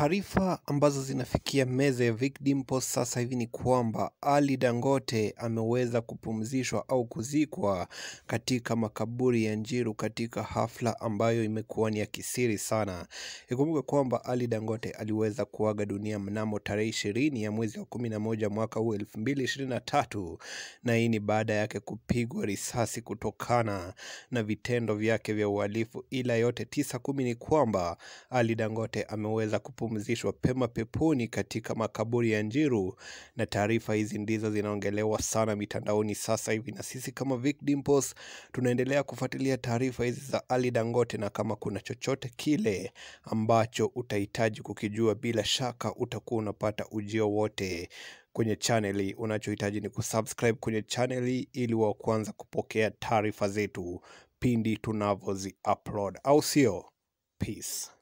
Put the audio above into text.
Taarifa ambazo zinafikia meza ya Vic Dimpoz sasa hivi ni kwamba Ali Dangote ameweza kupumzishwa au kuzikwa katika makaburi ya Njiru katika hafla ambayo imekuwa ni ya kisiri sana. Ikumbuke kwamba Ali Dangote aliweza kuaga dunia mnamo tarehe ishirini ya mwezi wa kumi na moja mwaka huu elfu mbili ishirini na tatu na hii ni baada yake kupigwa risasi kutokana na vitendo vyake vya uhalifu, ila yote tisa kumi ni kwamba Ali Dangote ameweza kupumzishwa kupumzishwa pema peponi katika makaburi ya Njiru, na taarifa hizi ndizo zinaongelewa sana mitandaoni sasa hivi, na sisi kama Vic Dimples tunaendelea kufuatilia taarifa hizi za Ali Dangote, na kama kuna chochote kile ambacho utahitaji kukijua, bila shaka utakuwa unapata ujio wote kwenye chaneli. Unachohitaji ni kusubscribe kwenye chaneli ili wa kwanza kupokea taarifa zetu pindi tunavyozi upload, au sio? Peace.